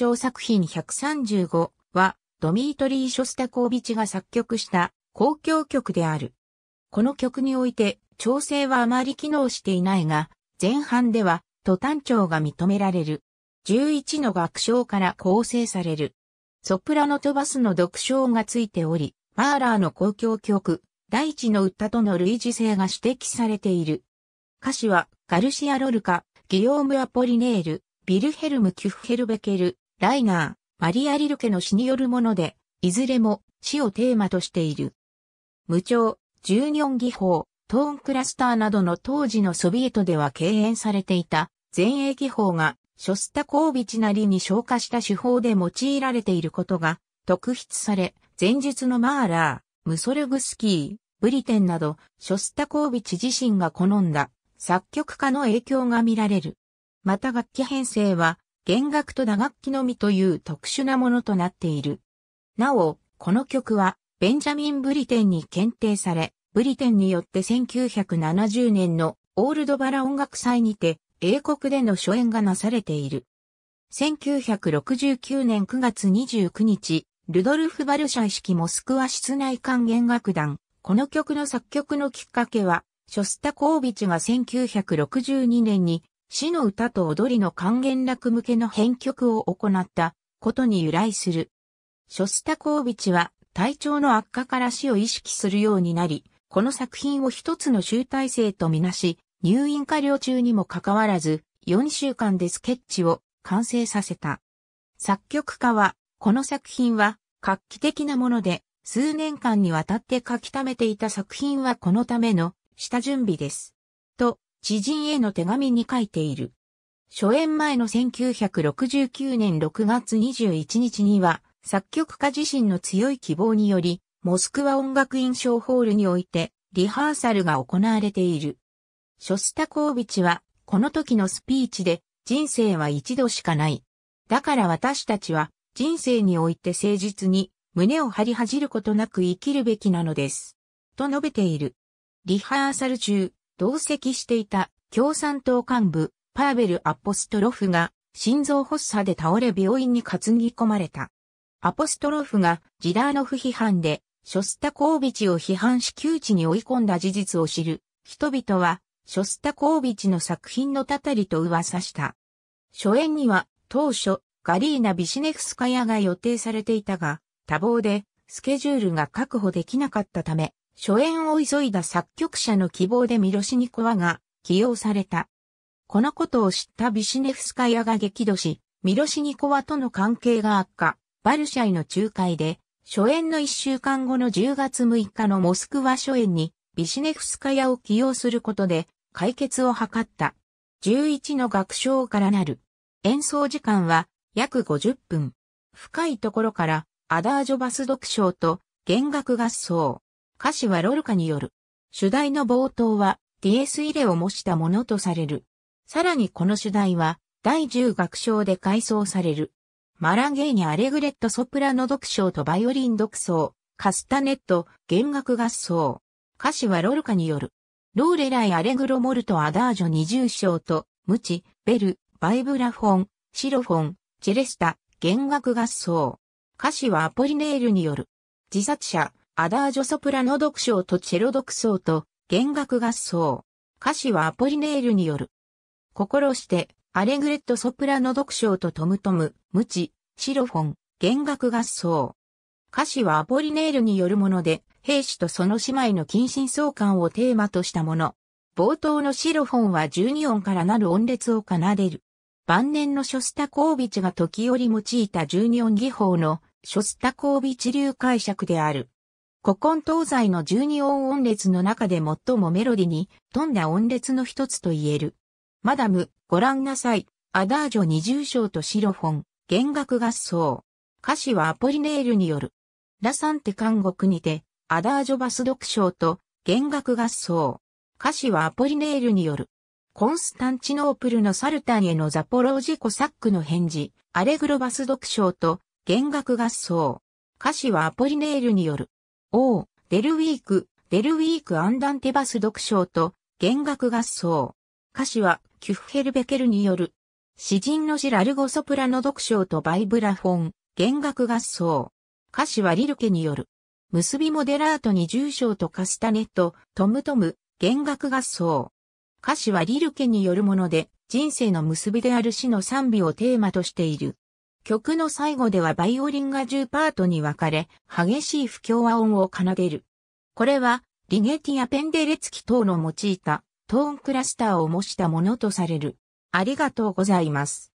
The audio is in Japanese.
長作品135は、ドミートリー・ショスタコービチが作曲した公共曲である。この曲において、調整はあまり機能していないが、前半では、途端調が認められる。11の楽章から構成される。ソプラノとバスの独唱がついており、マーラーの公共曲、第一の歌との類似性が指摘されている。歌詞は、ガルシア・ロルカ、ギヨーム・アポリネール、ビルヘルム・キュッヘルベケル、ライナー、マリア・リルケの詩によるもので、いずれも詩をテーマとしている。無調、十二音技法、トーンクラスターなどの当時のソビエトでは敬遠されていた前衛技法がショスタコービチなりに消化した手法で用いられていることが特筆され、前述のマーラー、ムソルグスキー、ブリテンなどショスタコービチ自身が好んだ作曲家の影響が見られる。また楽器編成は弦楽と打楽器のみという特殊なものとなっている。なお、この曲は、ベンジャミン・ブリテンに検定され、ブリテンによって1970年のオールドバラ音楽祭にて、英国での初演がなされている。1969年9月29日、ルドルフ・バルシャ式モスクワ室内管弦楽団。この曲の作曲のきっかけは、ショスタコービチが1962年に詩の歌と踊りの還元楽向けの編曲を行ったことに由来する。ショスタコービチは体調の悪化から死を意識するようになり、この作品を一つの集大成とみなし、入院過療中にもかかわらず、4週間でスケッチを完成させた。作曲家は、この作品は画期的なもので、数年間にわたって書き溜めていた作品はこのための下準備です。と知人への手紙に書いている。初演前の1969年6月21日には、作曲家自身の強い希望により、モスクワ音楽院賞ホールにおいて、リハーサルが行われている。ショスタコービチは、この時のスピーチで、人生は一度しかない。だから私たちは、人生において誠実に、胸を張り恥じることなく生きるべきなのです。と述べている。リハーサル中、同席していた共産党幹部、パーベル・アポストロフが心臓発作で倒れ病院に担ぎ込まれた。アポストロフがジダーノフ批判でショスタコービチを批判し窮地に追い込んだ事実を知る人々はショスタコービチの作品のたたりと噂した。初演には当初ガリーナ・ビシネフスカヤが予定されていたが多忙でスケジュールが確保できなかったため初演を急いだ作曲者の希望でミロシニコワが起用された。このことを知ったビシネフスカヤが激怒し、ミロシニコワとの関係が悪化、バルシャイの仲介で、初演の1週間後の10月6日のモスクワ初演に、ビシネフスカヤを起用することで、解決を図った。11の楽章からなる。演奏時間は約50分。深いところから、アダージョバス読唱と弦楽合奏。歌詞はロルカによる。主題の冒頭は、ディエスイレを模したものとされる。さらにこの主題は、第10楽章で改装される。マランゲーニアレグレットソプラノ独唱とバイオリン独奏、カスタネット、弦楽合奏。歌詞はロルカによる。ローレライアレグロモルトアダージョ二重章と、ムチ、ベル、バイブラフォン、シロフォン、チェレスタ、弦楽合奏。歌詞はアポリネールによる。自殺者、アダージョソプラノ独唱とチェロ独奏と弦楽合奏。歌詞はアポリネールによる。心して、アレグレットソプラノ独唱とトムトム、ムチ、シロフォン、弦楽合奏。歌詞はアポリネールによるもので、兵士とその姉妹の近親相関をテーマとしたもの。冒頭のシロフォンは12音からなる音列を奏でる。晩年のショスタコービチが時折用いた12音技法のショスタコービチ流解釈である。古今東西の十二音音列の中で最もメロディに富んだ音列の一つと言える。マダム、ご覧なさい。アダージョ二重章とシロフォン、弦楽合奏。歌詞はアポリネールによる。ラサンテ監獄にて、アダージョバス読章と弦楽合奏。歌詞はアポリネールによる。コンスタンチノープルのサルタンへのザポロージコサックの返事、アレグロバス読章と弦楽合奏。歌詞はアポリネールによる。王、デルウィーク、デルウィークアンダンテバス読唱と弦楽合奏。歌詞はキュフヘルベケルによる。詩人のジラルゴソプラノ読唱とバイブラフォン、弦楽合奏。歌詞はリルケによる。結びモデラートに重賞とカスタネット、トムトム、弦楽合奏。歌詞はリルケによるもので、人生の結びである死の賛美をテーマとしている。曲の最後ではバイオリンが10パートに分かれ、激しい不協和音を奏でる。これは、リゲティやペンデレツキ等の用いたトーンクラスターを模したものとされる。ありがとうございます。